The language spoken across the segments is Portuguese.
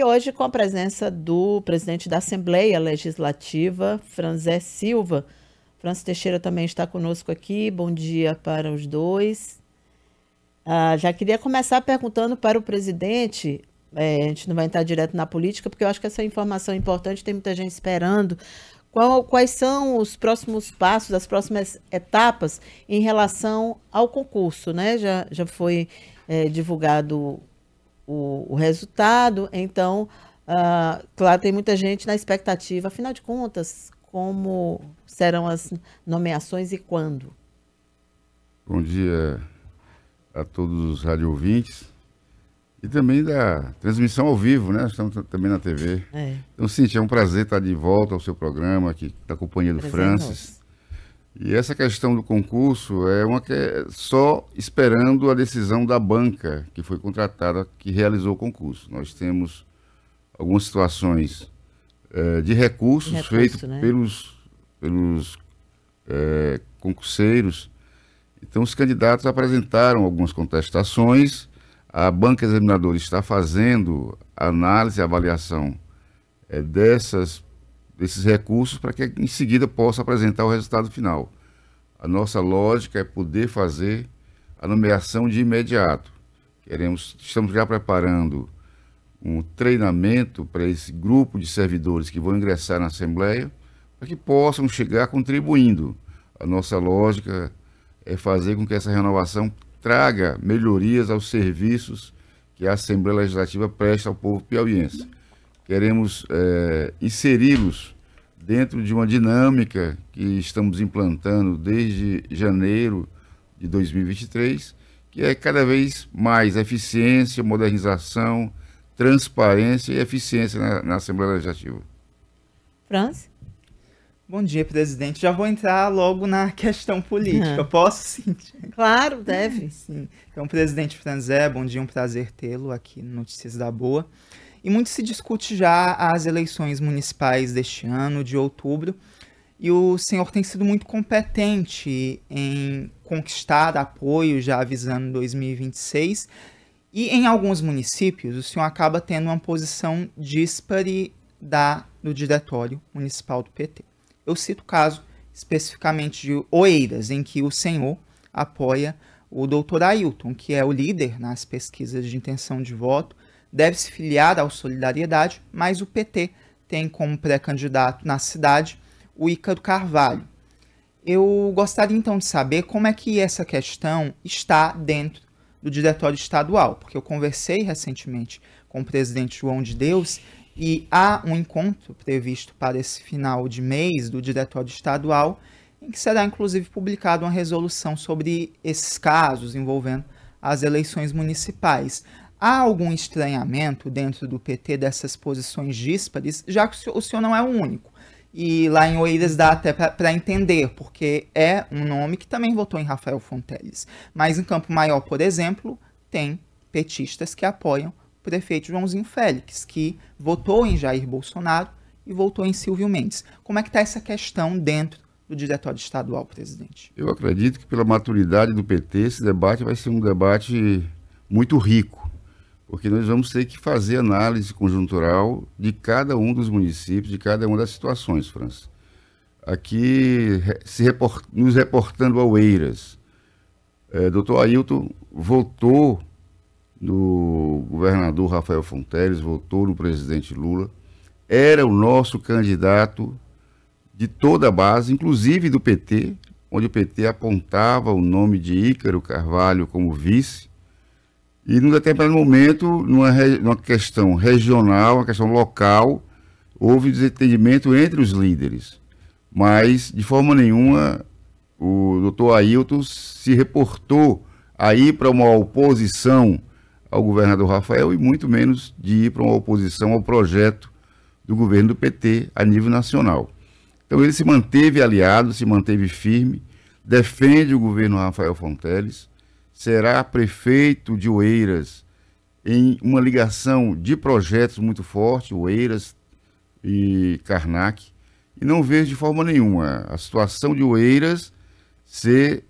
E hoje, com a presença do presidente da Assembleia Legislativa, Franzé Silva. Franz Teixeira também está conosco aqui. Bom dia para os dois. Ah, já queria começar perguntando para o presidente. É, a gente não vai entrar direto na política, porque eu acho que essa informação é importante, tem muita gente esperando. Qual, quais são os próximos passos, as próximas etapas em relação ao concurso, né? Já, já foi é, divulgado o, o resultado. Então, uh, claro, tem muita gente na expectativa, afinal de contas, como serão as nomeações e quando? Bom dia a todos os rádio ouvintes e também da transmissão ao vivo, né? Estamos também na TV. É. Então, Cintia, é um prazer estar de volta ao seu programa, aqui da companhia do é Francis. E essa questão do concurso é uma que é só esperando a decisão da banca que foi contratada, que realizou o concurso. Nós temos algumas situações é, de recursos recurso, feitos né? pelos, pelos é, concurseiros. Então, os candidatos apresentaram algumas contestações. A banca examinadora está fazendo análise e avaliação é, dessas desses recursos para que em seguida possa apresentar o resultado final. A nossa lógica é poder fazer a nomeação de imediato. Queremos, estamos já preparando um treinamento para esse grupo de servidores que vão ingressar na Assembleia, para que possam chegar contribuindo. A nossa lógica é fazer com que essa renovação traga melhorias aos serviços que a Assembleia Legislativa presta ao povo piauiense queremos é, inseri-los dentro de uma dinâmica que estamos implantando desde janeiro de 2023, que é cada vez mais eficiência, modernização, transparência e eficiência na, na Assembleia Legislativa. Franz? Bom dia, presidente. Já vou entrar logo na questão política. Uhum. Posso, sim? Claro, deve. Sim. Então, presidente Franzé, bom dia, um prazer tê-lo aqui no Notícias da Boa. E muito se discute já as eleições municipais deste ano, de outubro, e o senhor tem sido muito competente em conquistar apoio já avisando 2026. E em alguns municípios, o senhor acaba tendo uma posição dispare da do diretório municipal do PT. Eu cito o caso especificamente de Oeiras, em que o senhor apoia o doutor Ailton, que é o líder nas pesquisas de intenção de voto deve se filiar ao Solidariedade, mas o PT tem como pré-candidato na cidade o Ícaro Carvalho. Eu gostaria então de saber como é que essa questão está dentro do diretório estadual, porque eu conversei recentemente com o presidente João de Deus e há um encontro previsto para esse final de mês do diretório estadual, em que será inclusive publicada uma resolução sobre esses casos envolvendo as eleições municipais. Há algum estranhamento dentro do PT dessas posições díspares, já que o senhor, não é o único. E lá em Oeiras dá até para entender, porque é um nome que também votou em Rafael Fonteles. Mas em Campo Maior, por exemplo, tem petistas que apoiam o prefeito Joãozinho Félix, que votou em Jair Bolsonaro e votou em Silvio Mendes. Como é que está essa questão dentro do diretório estadual, presidente? Eu acredito que pela maturidade do PT, esse debate vai ser um debate muito rico porque nós vamos ter que fazer análise conjuntural de cada um dos municípios, de cada uma das situações, França. Aqui, se report, nos reportando ao Eiras, é, doutor Ailton votou no governador Rafael Fonteles, votou no presidente Lula, era o nosso candidato de toda a base, inclusive do PT, onde o PT apontava o nome de Ícaro Carvalho como vice, e num determinado momento, numa, numa questão regional, uma questão local, houve desentendimento entre os líderes. Mas, de forma nenhuma, o doutor Ailton se reportou a ir para uma oposição ao governador Rafael e muito menos de ir para uma oposição ao projeto do governo do PT a nível nacional. Então ele se manteve aliado, se manteve firme, defende o governo Rafael Fonteles, será prefeito de Oeiras em uma ligação de projetos muito forte, Oeiras e Karnak, e não vejo de forma nenhuma a situação de Oeiras ser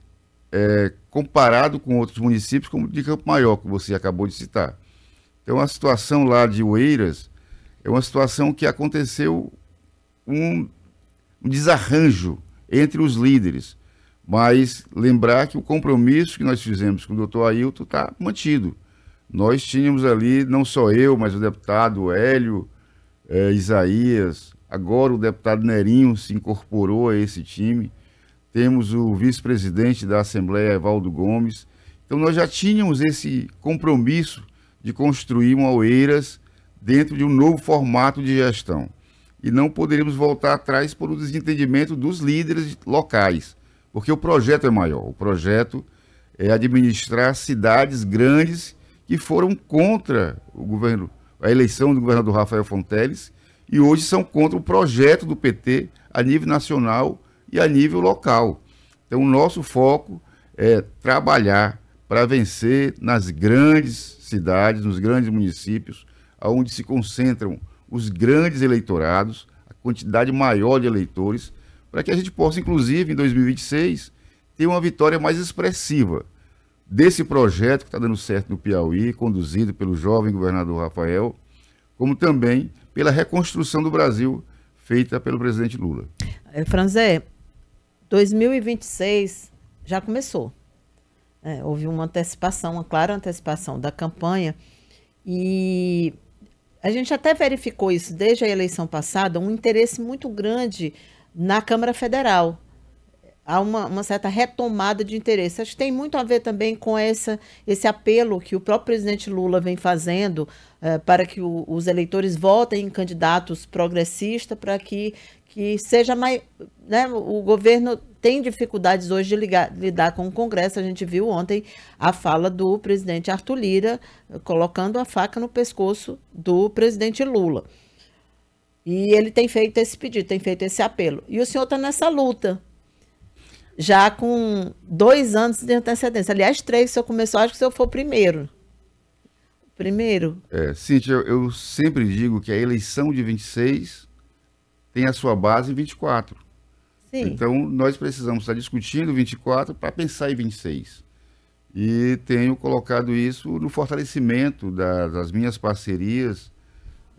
é, comparado com outros municípios como de Campo Maior, que você acabou de citar. Então a situação lá de Oeiras é uma situação que aconteceu um, um desarranjo entre os líderes. Mas lembrar que o compromisso que nós fizemos com o doutor Ailton está mantido. Nós tínhamos ali, não só eu, mas o deputado Hélio, eh, Isaías, agora o deputado Nerinho se incorporou a esse time. Temos o vice-presidente da Assembleia, Evaldo Gomes. Então nós já tínhamos esse compromisso de construir uma Oeiras dentro de um novo formato de gestão. E não poderíamos voltar atrás por um desentendimento dos líderes locais. Porque o projeto é maior. O projeto é administrar cidades grandes que foram contra o governo, a eleição do governador Rafael Fonteles e hoje são contra o projeto do PT a nível nacional e a nível local. Então, o nosso foco é trabalhar para vencer nas grandes cidades, nos grandes municípios, onde se concentram os grandes eleitorados, a quantidade maior de eleitores, para que a gente possa, inclusive, em 2026, ter uma vitória mais expressiva desse projeto que está dando certo no Piauí, conduzido pelo jovem governador Rafael, como também pela reconstrução do Brasil feita pelo presidente Lula. É, Franzé, 2026 já começou. É, houve uma antecipação, uma clara antecipação da campanha e a gente até verificou isso desde a eleição passada, um interesse muito grande na Câmara Federal. Há uma, uma, certa retomada de interesse. Acho que tem muito a ver também com essa, esse apelo que o próprio presidente Lula vem fazendo eh, para que o, os eleitores votem em candidatos progressistas, para que, que seja mais. Né, o governo tem dificuldades hoje de ligar, lidar com o Congresso. A gente viu ontem a fala do presidente Arthur Lira eh, colocando a faca no pescoço do presidente Lula. E ele tem feito esse pedido, tem feito esse apelo. E o senhor está nessa luta, já com dois anos de antecedência. Aliás, três, o senhor começou, acho que o senhor foi o primeiro. Primeiro. É, Cíntia, eu, eu sempre digo que a eleição de 26 tem a sua base em 24. Sim. Então, nós precisamos estar discutindo 24 para pensar em 26. E tenho colocado isso no fortalecimento da, das minhas parcerias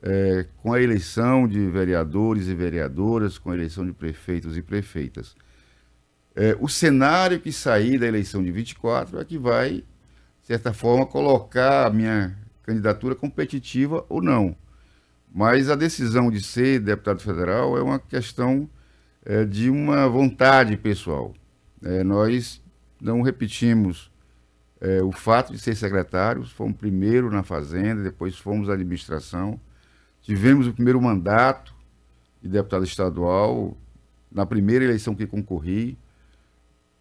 é, com a eleição de vereadores e vereadoras, com a eleição de prefeitos e prefeitas. É, o cenário que sair da eleição de 24 é que vai, de certa forma, colocar a minha candidatura competitiva ou não. Mas a decisão de ser deputado federal é uma questão é, de uma vontade pessoal. É, nós não repetimos é, o fato de ser secretário, fomos primeiro na Fazenda, depois fomos à administração, Tivemos o primeiro mandato de deputado estadual, na primeira eleição que concorri.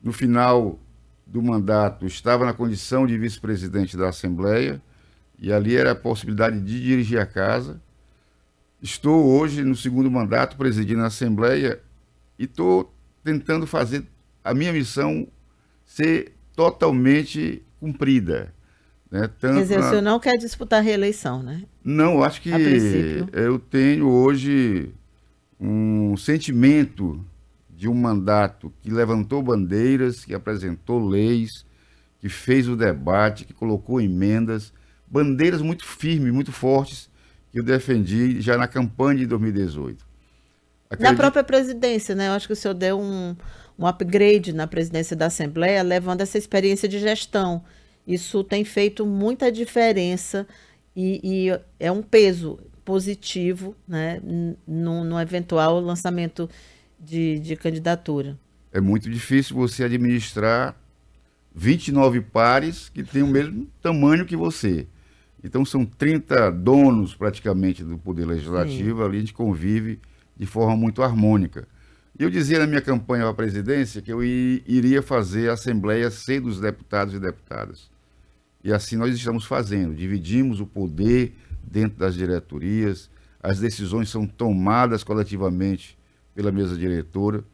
No final do mandato, estava na condição de vice-presidente da Assembleia, e ali era a possibilidade de dirigir a casa. Estou hoje no segundo mandato presidindo a Assembleia e estou tentando fazer a minha missão ser totalmente cumprida. Né? Tanto Quer dizer, na... o senhor não quer disputar reeleição, né? Não, acho que eu tenho hoje um sentimento de um mandato que levantou bandeiras, que apresentou leis, que fez o debate, que colocou emendas, bandeiras muito firmes, muito fortes, que eu defendi já na campanha de 2018. Acredito... Na própria presidência, né? Eu acho que o senhor deu um, um upgrade na presidência da Assembleia, levando essa experiência de gestão isso tem feito muita diferença e, e é um peso positivo né, no, no eventual lançamento de, de candidatura. É muito difícil você administrar 29 pares que têm o mesmo tamanho que você. Então são 30 donos praticamente do poder legislativo, Sim. ali a gente convive de forma muito harmônica. Eu dizia na minha campanha para a presidência que eu iria fazer a assembleia sem dos deputados e deputadas. E assim nós estamos fazendo, dividimos o poder dentro das diretorias, as decisões são tomadas coletivamente pela mesa diretora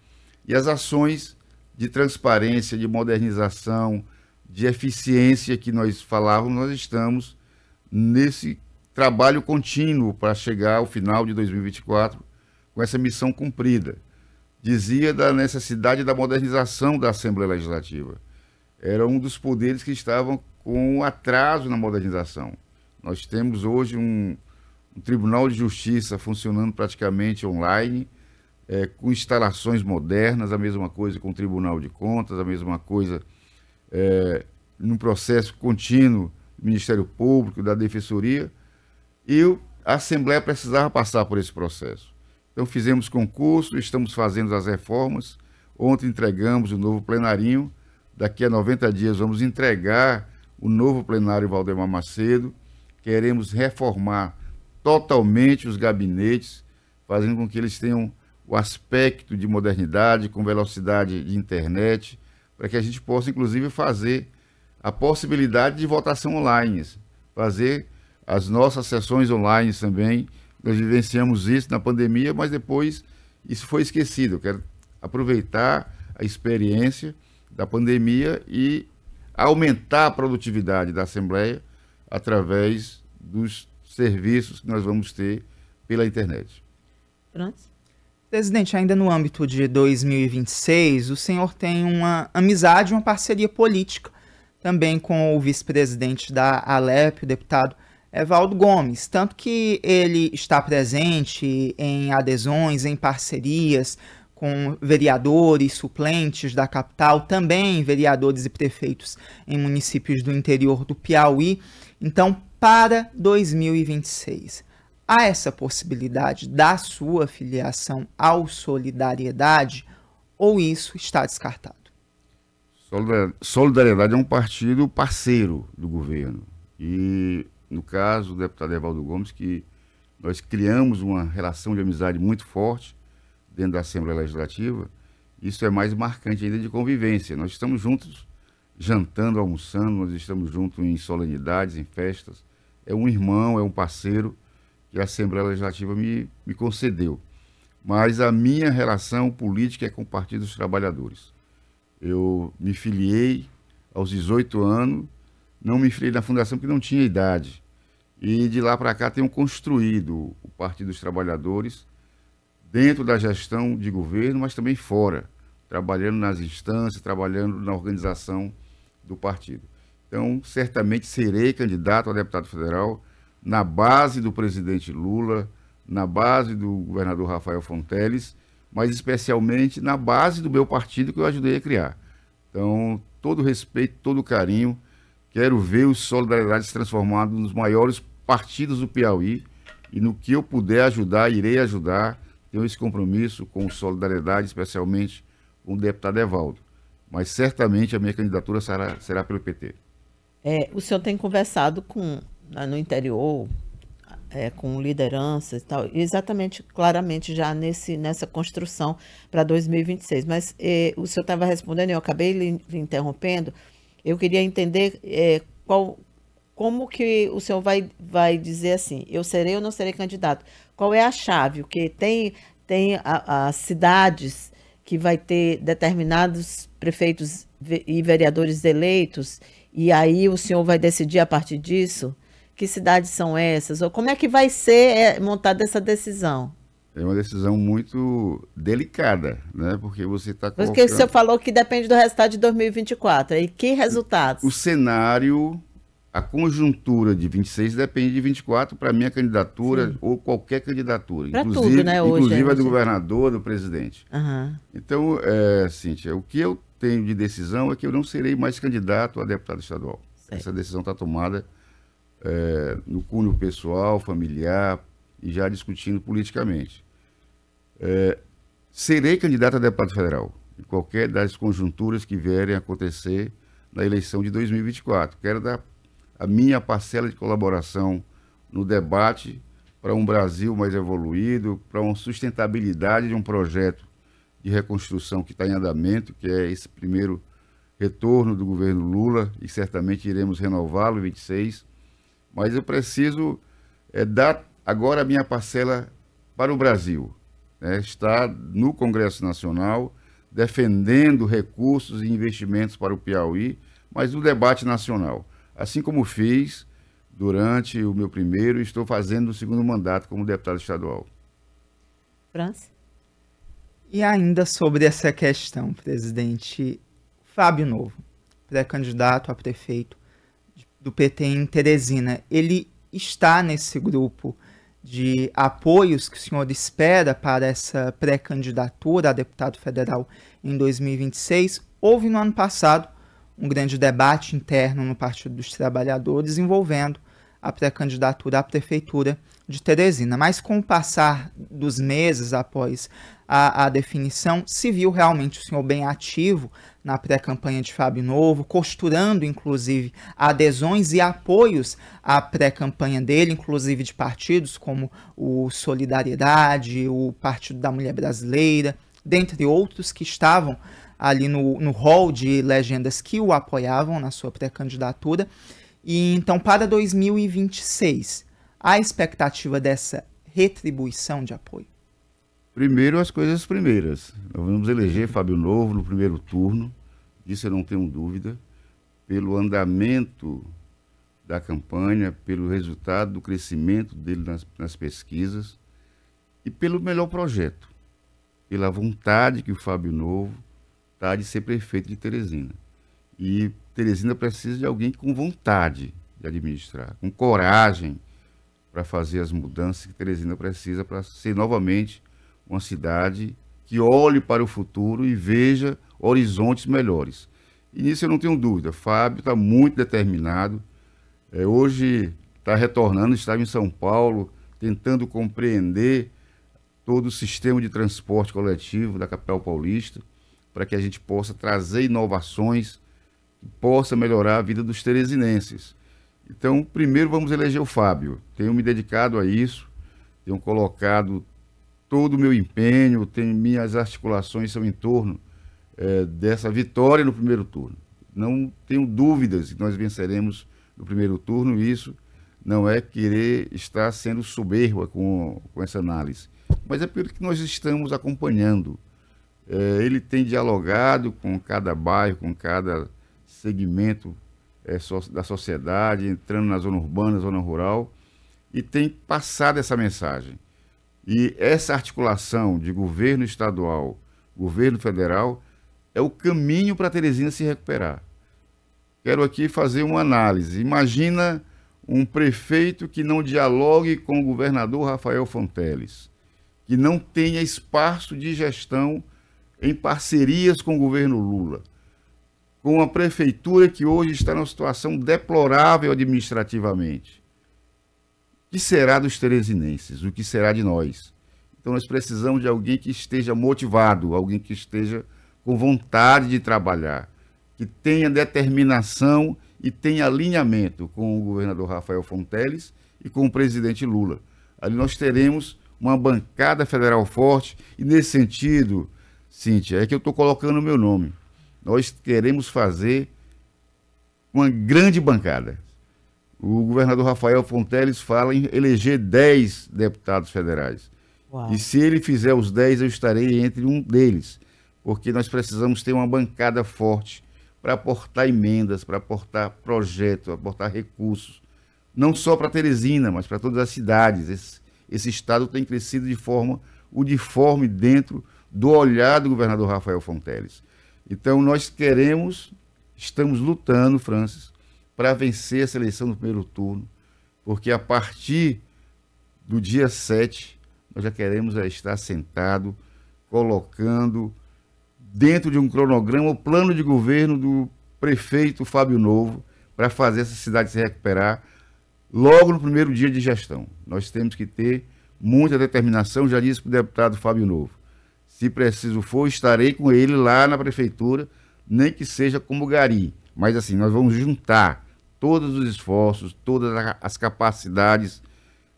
e as ações de transparência, de modernização, de eficiência que nós falávamos, nós estamos nesse trabalho contínuo para chegar ao final de 2024 com essa missão cumprida. Dizia da necessidade da modernização da Assembleia Legislativa. Era um dos poderes que estavam um atraso na modernização. Nós temos hoje um, um Tribunal de Justiça funcionando praticamente online, é, com instalações modernas, a mesma coisa com o Tribunal de Contas, a mesma coisa é, num processo contínuo do Ministério Público, da Defensoria, e a Assembleia precisava passar por esse processo. Então fizemos concurso, estamos fazendo as reformas, ontem entregamos o novo plenarinho, daqui a 90 dias vamos entregar o novo plenário Valdemar Macedo. Queremos reformar totalmente os gabinetes, fazendo com que eles tenham o aspecto de modernidade, com velocidade de internet, para que a gente possa, inclusive, fazer a possibilidade de votação online, fazer as nossas sessões online também. Nós vivenciamos isso na pandemia, mas depois isso foi esquecido. Eu quero aproveitar a experiência da pandemia e aumentar a produtividade da Assembleia através dos serviços que nós vamos ter pela internet. Pronto. Presidente, ainda no âmbito de 2026, o senhor tem uma amizade, uma parceria política também com o vice-presidente da Alep, o deputado Evaldo Gomes, tanto que ele está presente em adesões, em parcerias, com vereadores, suplentes da capital, também vereadores e prefeitos em municípios do interior do Piauí. Então, para 2026, há essa possibilidade da sua filiação ao Solidariedade ou isso está descartado? Solidariedade é um partido parceiro do governo. E, no caso, o deputado Evaldo Gomes, que nós criamos uma relação de amizade muito forte dentro da Assembleia Legislativa, isso é mais marcante ainda de convivência. Nós estamos juntos jantando, almoçando, nós estamos juntos em solenidades, em festas. É um irmão, é um parceiro que a Assembleia Legislativa me, me concedeu. Mas a minha relação política é com o Partido dos Trabalhadores. Eu me filiei aos 18 anos, não me filiei na fundação porque não tinha idade. E de lá para cá tenho construído o Partido dos Trabalhadores dentro da gestão de governo, mas também fora, trabalhando nas instâncias, trabalhando na organização do partido. Então, certamente serei candidato a deputado federal na base do presidente Lula, na base do governador Rafael Fonteles, mas especialmente na base do meu partido que eu ajudei a criar. Então, todo respeito, todo carinho, quero ver o Solidariedade se transformado nos maiores partidos do Piauí e no que eu puder ajudar, irei ajudar tenho esse compromisso com solidariedade, especialmente com o deputado Evaldo. Mas certamente a minha candidatura será, será pelo PT. É, o senhor tem conversado com no interior é, com lideranças e tal, exatamente, claramente já nesse, nessa construção para 2026. Mas é, o senhor estava respondendo, eu acabei lhe, lhe, interrompendo. Eu queria entender é, qual, como que o senhor vai, vai dizer assim, eu serei ou não serei candidato? qual é a chave, o que tem, tem as cidades que vai ter determinados prefeitos e vereadores eleitos, e aí o senhor vai decidir a partir disso? Que cidades são essas? Ou como é que vai ser é, montada essa decisão? É uma decisão muito delicada, né? Porque você está colocando... Porque o senhor falou que depende do resultado de 2024. E que resultados? O cenário a conjuntura de 26 depende de 24 para minha candidatura Sim. ou qualquer candidatura. Pra inclusive, tudo, né, hoje, inclusive é, a né, do governador, do presidente. Uhum. Então, é, Cíntia, o que eu tenho de decisão é que eu não serei mais candidato a deputado estadual. Certo. Essa decisão está tomada é, no cunho pessoal, familiar e já discutindo politicamente. É, serei candidato a deputado federal em qualquer das conjunturas que vierem a acontecer na eleição de 2024. Quero dar a minha parcela de colaboração no debate para um Brasil mais evoluído, para uma sustentabilidade de um projeto de reconstrução que está em andamento, que é esse primeiro retorno do governo Lula, e certamente iremos renová-lo em 26. Mas eu preciso é, dar agora a minha parcela para o Brasil. Né? Está no Congresso Nacional defendendo recursos e investimentos para o Piauí, mas no debate nacional assim como fiz durante o meu primeiro e estou fazendo o segundo mandato como deputado estadual. França? E ainda sobre essa questão, presidente, Fábio Novo, pré-candidato a prefeito do PT em Teresina, ele está nesse grupo de apoios que o senhor espera para essa pré-candidatura a deputado federal em 2026? Houve no ano passado um grande debate interno no Partido dos Trabalhadores envolvendo a pré-candidatura à prefeitura de Teresina. Mas com o passar dos meses após a, a definição, se viu realmente o senhor bem ativo na pré-campanha de Fábio Novo, costurando inclusive adesões e apoios à pré-campanha dele, inclusive de partidos como o Solidariedade, o Partido da Mulher Brasileira, dentre outros que estavam ali no, no hall de legendas que o apoiavam na sua pré-candidatura. E então, para 2026, a expectativa dessa retribuição de apoio? Primeiro, as coisas primeiras. Nós vamos eleger Fábio Novo no primeiro turno, disso eu não tenho dúvida, pelo andamento da campanha, pelo resultado do crescimento dele nas, nas pesquisas e pelo melhor projeto, pela vontade que o Fábio Novo vontade de ser prefeito de Teresina. E Teresina precisa de alguém com vontade de administrar, com coragem para fazer as mudanças que Teresina precisa para ser novamente uma cidade que olhe para o futuro e veja horizontes melhores. E nisso eu não tenho dúvida. Fábio está muito determinado. É, hoje está retornando, estava em São Paulo, tentando compreender todo o sistema de transporte coletivo da capital paulista para que a gente possa trazer inovações que possa melhorar a vida dos teresinenses. Então, primeiro vamos eleger o Fábio. Tenho me dedicado a isso, tenho colocado todo o meu empenho, tenho, minhas articulações são em torno é, dessa vitória no primeiro turno. Não tenho dúvidas que nós venceremos no primeiro turno, isso não é querer estar sendo soberba com, com essa análise, mas é pelo que nós estamos acompanhando. Eh, ele tem dialogado com cada bairro, com cada segmento eh, da sociedade, entrando na zona urbana, zona rural, e tem passado essa mensagem. E essa articulação de governo estadual, governo federal, é o caminho para Teresina se recuperar. Quero aqui fazer uma análise. Imagina um prefeito que não dialogue com o governador Rafael Fonteles, que não tenha espaço de gestão em parcerias com o governo Lula, com a prefeitura que hoje está numa situação deplorável administrativamente. O que será dos teresinenses? O que será de nós? Então nós precisamos de alguém que esteja motivado, alguém que esteja com vontade de trabalhar, que tenha determinação e tenha alinhamento com o governador Rafael Fonteles e com o presidente Lula. Ali nós teremos uma bancada federal forte e nesse sentido Cíntia, é que eu estou colocando o meu nome. Nós queremos fazer uma grande bancada. O governador Rafael Fonteles fala em eleger 10 deputados federais. Uau. E se ele fizer os 10, eu estarei entre um deles, porque nós precisamos ter uma bancada forte para aportar emendas, para aportar projetos, aportar recursos, não só para Teresina, mas para todas as cidades. Esse, esse estado tem crescido de forma uniforme dentro do olhar do governador Rafael Fonteles. Então, nós queremos, estamos lutando, Francis, para vencer essa eleição no primeiro turno, porque a partir do dia 7, nós já queremos é estar sentado, colocando dentro de um cronograma o plano de governo do prefeito Fábio Novo para fazer essa cidade se recuperar logo no primeiro dia de gestão. Nós temos que ter muita determinação, já disse para o deputado Fábio Novo se preciso for, estarei com ele lá na prefeitura, nem que seja como gari. Mas assim, nós vamos juntar todos os esforços, todas as capacidades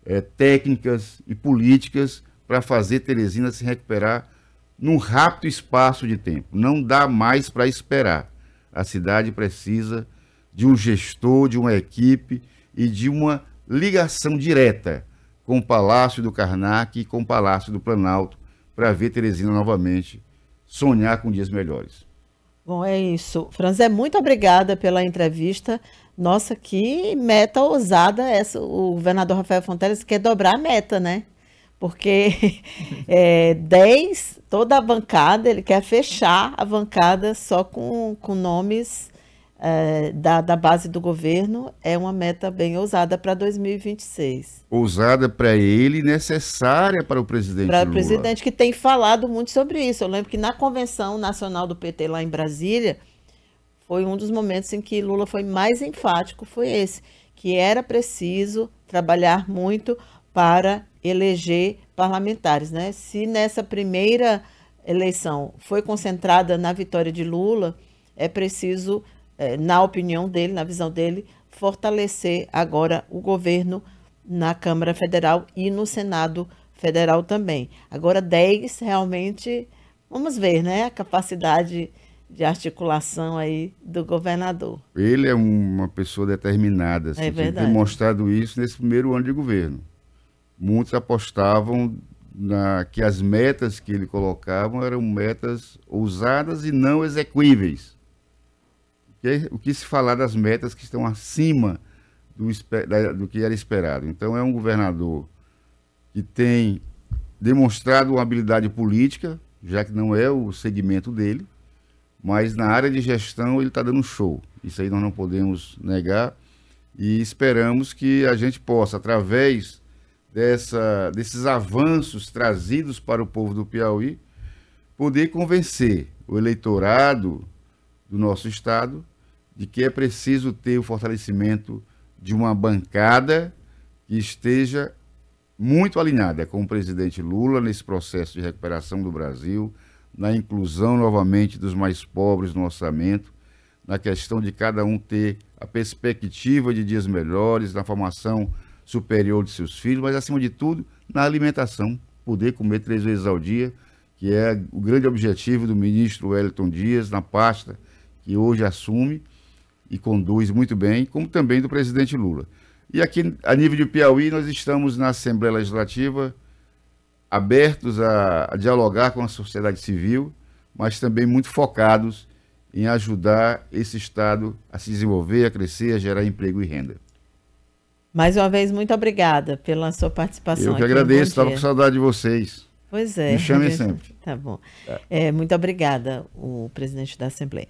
é, técnicas e políticas para fazer Teresina se recuperar num rápido espaço de tempo. Não dá mais para esperar. A cidade precisa de um gestor, de uma equipe e de uma ligação direta com o Palácio do Karnak e com o Palácio do Planalto para ver Teresina novamente sonhar com dias melhores. Bom, é isso. Franzé, muito obrigada pela entrevista. Nossa, que meta ousada essa. O governador Rafael Fonteles quer dobrar a meta, né? Porque é, 10, toda a bancada, ele quer fechar a bancada só com, com nomes é, da, da base do governo é uma meta bem ousada para 2026. Ousada para ele, necessária para o presidente Para o presidente que tem falado muito sobre isso. Eu lembro que na convenção nacional do PT lá em Brasília, foi um dos momentos em que Lula foi mais enfático, foi esse, que era preciso trabalhar muito para eleger parlamentares, né? Se nessa primeira eleição foi concentrada na vitória de Lula, é preciso é, na opinião dele, na visão dele, fortalecer agora o governo na Câmara Federal e no Senado Federal também. Agora, 10 realmente, vamos ver, né? A capacidade de articulação aí do governador. Ele é uma pessoa determinada, assim, é tem demonstrado isso nesse primeiro ano de governo. Muitos apostavam na, que as metas que ele colocava eram metas ousadas e não execuíveis que, o que se falar das metas que estão acima do, da, do que era esperado. Então, é um governador que tem demonstrado uma habilidade política, já que não é o segmento dele, mas na área de gestão ele está dando show. Isso aí nós não podemos negar e esperamos que a gente possa, através dessa, desses avanços trazidos para o povo do Piauí, poder convencer o eleitorado do nosso estado de que é preciso ter o fortalecimento de uma bancada que esteja muito alinhada é com o presidente Lula nesse processo de recuperação do Brasil, na inclusão novamente dos mais pobres no orçamento, na questão de cada um ter a perspectiva de dias melhores, na formação superior de seus filhos, mas acima de tudo, na alimentação, poder comer três vezes ao dia, que é o grande objetivo do ministro Wellington Dias na pasta que hoje assume e conduz muito bem, como também do presidente Lula. E aqui, a nível de Piauí, nós estamos na Assembleia Legislativa abertos a, a dialogar com a sociedade civil, mas também muito focados em ajudar esse Estado a se desenvolver, a crescer, a gerar emprego e renda. Mais uma vez, muito obrigada pela sua participação. Eu que agradeço, estava com saudade de vocês. Pois é. Me chame sempre. Tá bom. É. É, muito obrigada, o presidente da Assembleia.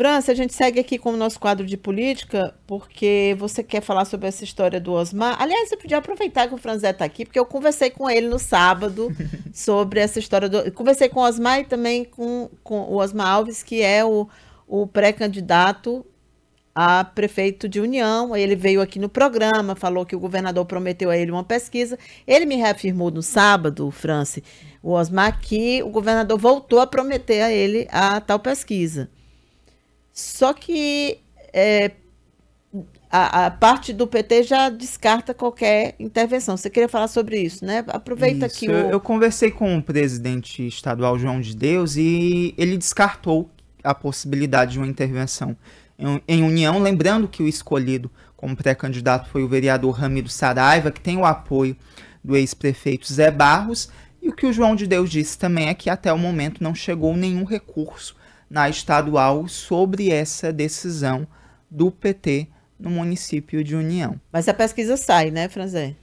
França, a gente segue aqui com o nosso quadro de política, porque você quer falar sobre essa história do Osmar. Aliás, eu podia aproveitar que o Franzé está aqui, porque eu conversei com ele no sábado sobre essa história do. Conversei com o Osmar e também com, com o Osmar Alves, que é o, o pré-candidato a prefeito de União. Ele veio aqui no programa, falou que o governador prometeu a ele uma pesquisa. Ele me reafirmou no sábado, França, o Osmar, que o governador voltou a prometer a ele a tal pesquisa. Só que é, a, a, parte do PT já descarta qualquer intervenção. Você queria falar sobre isso, né? Aproveita isso, aqui. O... Eu, eu conversei com o presidente estadual João de Deus e ele descartou a possibilidade de uma intervenção em, em união, lembrando que o escolhido como pré-candidato foi o vereador Ramiro Saraiva, que tem o apoio do ex-prefeito Zé Barros, e o que o João de Deus disse também é que até o momento não chegou nenhum recurso na estadual sobre essa decisão do PT no município de União. Mas a pesquisa sai, né, Franzé?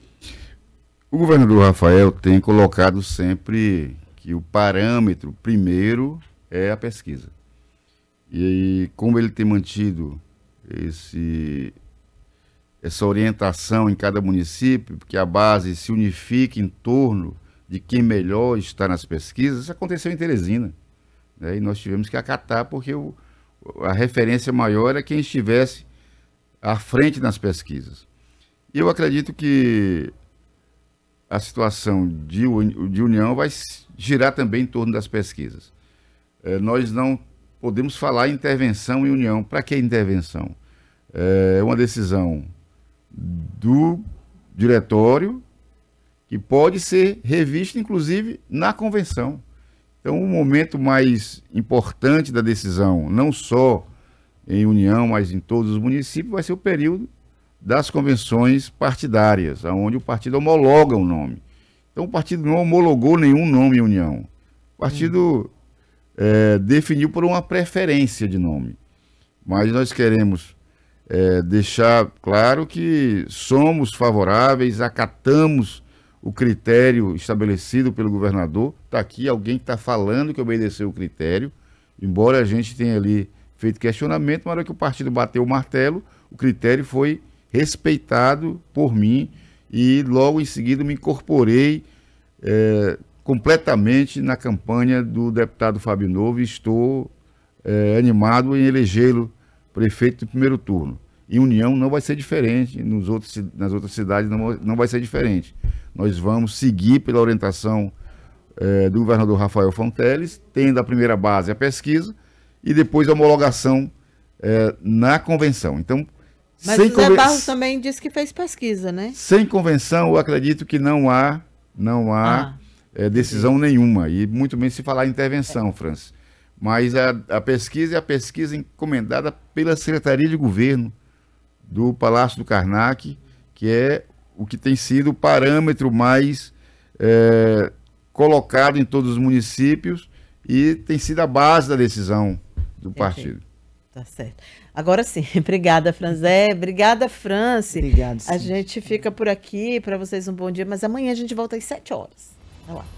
O governador Rafael tem colocado sempre que o parâmetro primeiro é a pesquisa. E como ele tem mantido esse, essa orientação em cada município, que a base se unifique em torno de quem melhor está nas pesquisas, isso aconteceu em Teresina. Né? E nós tivemos que acatar, porque o, a referência maior era é quem estivesse à frente nas pesquisas. E eu acredito que a situação de, de união vai girar também em torno das pesquisas. É, nós não podemos falar intervenção e união. Para que intervenção? É, é uma decisão do diretório que pode ser revista, inclusive, na convenção. Então, é o um momento mais importante da decisão, não só em União, mas em todos os municípios, vai ser o período das convenções partidárias, onde o partido homologa o nome. Então, o partido não homologou nenhum nome em União. O partido hum. é, definiu por uma preferência de nome. Mas nós queremos é, deixar claro que somos favoráveis, acatamos o critério estabelecido pelo governador. Está aqui alguém que está falando que obedeceu o critério, embora a gente tenha ali feito questionamento, na hora que o partido bateu o martelo, o critério foi respeitado por mim e logo em seguida me incorporei é, completamente na campanha do deputado Fábio Novo e estou é, animado em elegê-lo prefeito no primeiro turno. E União não vai ser diferente, nos outros, nas outras cidades não, não vai ser diferente. Nós vamos seguir pela orientação eh, do governador Rafael Fonteles, tendo a primeira base a pesquisa e depois a homologação eh, na convenção. Então, Mas sem o conven... Barros também disse que fez pesquisa, né? Sem convenção, eu acredito que não há, não há ah. Eh, decisão Sim. nenhuma, e muito menos se falar em intervenção, é. Francis. Mas a, a pesquisa é a pesquisa encomendada pela Secretaria de Governo do Palácio do Karnak, que é o que tem sido o parâmetro mais é, colocado em todos os municípios e tem sido a base da decisão do partido. Tá certo. Agora sim, obrigada, Franzé. Obrigada, Franci. Obrigado, sim. A gente fica por aqui. Para vocês, um bom dia. Mas amanhã a gente volta às 7 horas. Até lá.